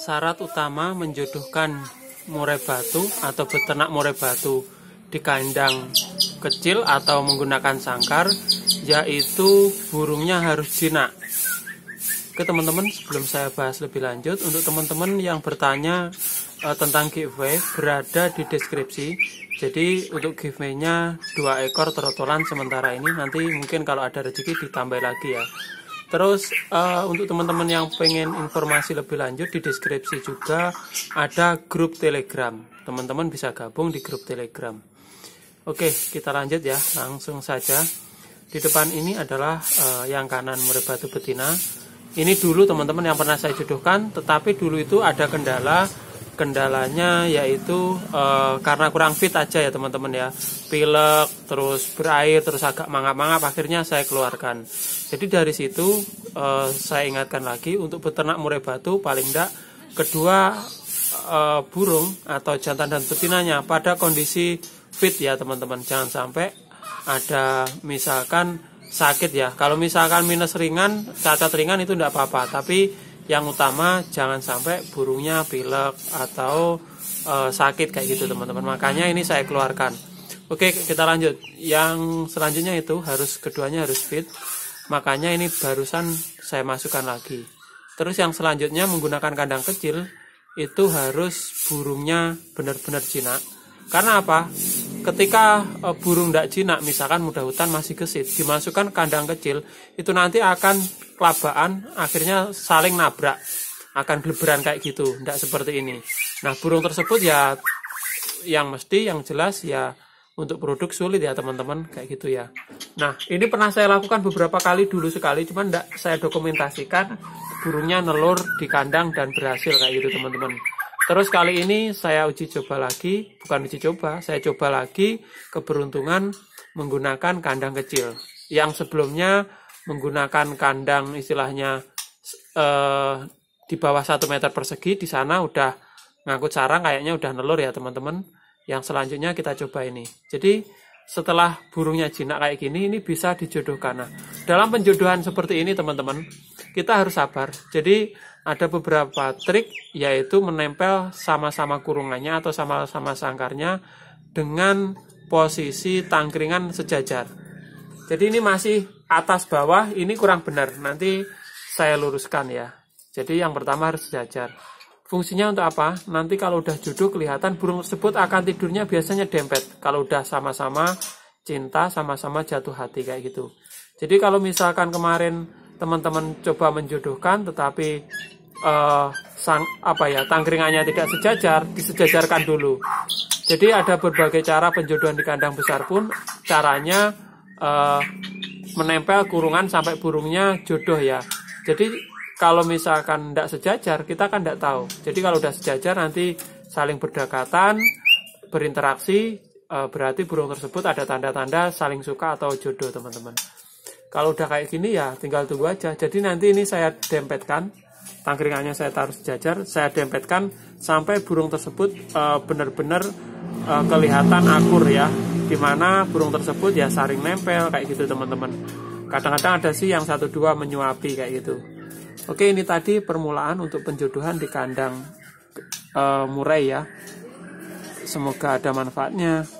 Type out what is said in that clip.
Syarat utama menjodohkan murai batu atau beternak murai batu di kandang kecil atau menggunakan sangkar yaitu burungnya harus jinak. Oke teman-teman, sebelum saya bahas lebih lanjut, untuk teman-teman yang bertanya uh, tentang giveaway berada di deskripsi. Jadi untuk giveaway-nya 2 ekor trotolan sementara ini nanti mungkin kalau ada rezeki ditambah lagi ya. Terus uh, untuk teman-teman yang pengen informasi lebih lanjut di deskripsi juga ada grup Telegram. Teman-teman bisa gabung di grup Telegram. Oke, kita lanjut ya, langsung saja. Di depan ini adalah uh, yang kanan murid batu betina. Ini dulu teman-teman yang pernah saya jodohkan, tetapi dulu itu ada kendala kendalanya yaitu uh, karena kurang fit aja ya teman-teman ya pilek terus berair terus agak mangap-mangap akhirnya saya keluarkan jadi dari situ uh, saya ingatkan lagi untuk beternak murai batu paling enggak kedua uh, burung atau jantan dan betinanya pada kondisi fit ya teman-teman jangan sampai ada misalkan sakit ya kalau misalkan minus ringan cacat ringan itu tidak apa-apa tapi yang utama jangan sampai burungnya pilek atau e, sakit kayak gitu teman-teman makanya ini saya keluarkan oke kita lanjut yang selanjutnya itu harus keduanya harus fit makanya ini barusan saya masukkan lagi terus yang selanjutnya menggunakan kandang kecil itu harus burungnya benar-benar jinak karena apa ketika e, burung tidak jinak misalkan mudah hutan masih gesit dimasukkan kandang kecil itu nanti akan kelabaan akhirnya saling nabrak akan geleberan kayak gitu tidak seperti ini nah burung tersebut ya yang mesti yang jelas ya untuk produk sulit ya teman-teman kayak gitu ya nah ini pernah saya lakukan beberapa kali dulu sekali cuman tidak saya dokumentasikan burungnya nelur di kandang dan berhasil kayak gitu teman-teman terus kali ini saya uji coba lagi bukan uji coba saya coba lagi keberuntungan menggunakan kandang kecil yang sebelumnya menggunakan kandang istilahnya eh, di bawah 1 meter persegi di sana udah ngangkut sarang kayaknya udah nelur ya teman-teman yang selanjutnya kita coba ini jadi setelah burungnya jinak kayak gini ini bisa dijodohkan nah dalam penjodohan seperti ini teman-teman kita harus sabar jadi ada beberapa trik yaitu menempel sama-sama kurungannya atau sama-sama sangkarnya dengan posisi tangkringan sejajar jadi ini masih atas bawah, ini kurang benar. Nanti saya luruskan ya. Jadi yang pertama harus sejajar. Fungsinya untuk apa? Nanti kalau udah jodoh kelihatan burung tersebut akan tidurnya biasanya dempet. Kalau udah sama-sama cinta, sama-sama jatuh hati kayak gitu. Jadi kalau misalkan kemarin teman-teman coba menjodohkan, tetapi uh, sang apa ya tangkringannya tidak sejajar, disejajarkan dulu. Jadi ada berbagai cara penjodohan di kandang besar pun caranya uh, menempel kurungan sampai burungnya jodoh ya. Jadi kalau misalkan tidak sejajar kita kan tidak tahu. Jadi kalau sudah sejajar nanti saling berdekatan, berinteraksi, uh, berarti burung tersebut ada tanda-tanda saling suka atau jodoh teman-teman. Kalau udah kayak gini ya tinggal tunggu aja. Jadi nanti ini saya dempetkan, tangkringannya saya taruh sejajar, saya dempetkan sampai burung tersebut eh, benar-benar uh, uh, kelihatan akur ya dimana burung tersebut ya saring nempel kayak gitu teman-teman kadang-kadang ada sih yang satu dua menyuapi kayak gitu oke ini tadi permulaan untuk penjodohan di kandang uh, murai ya semoga ada manfaatnya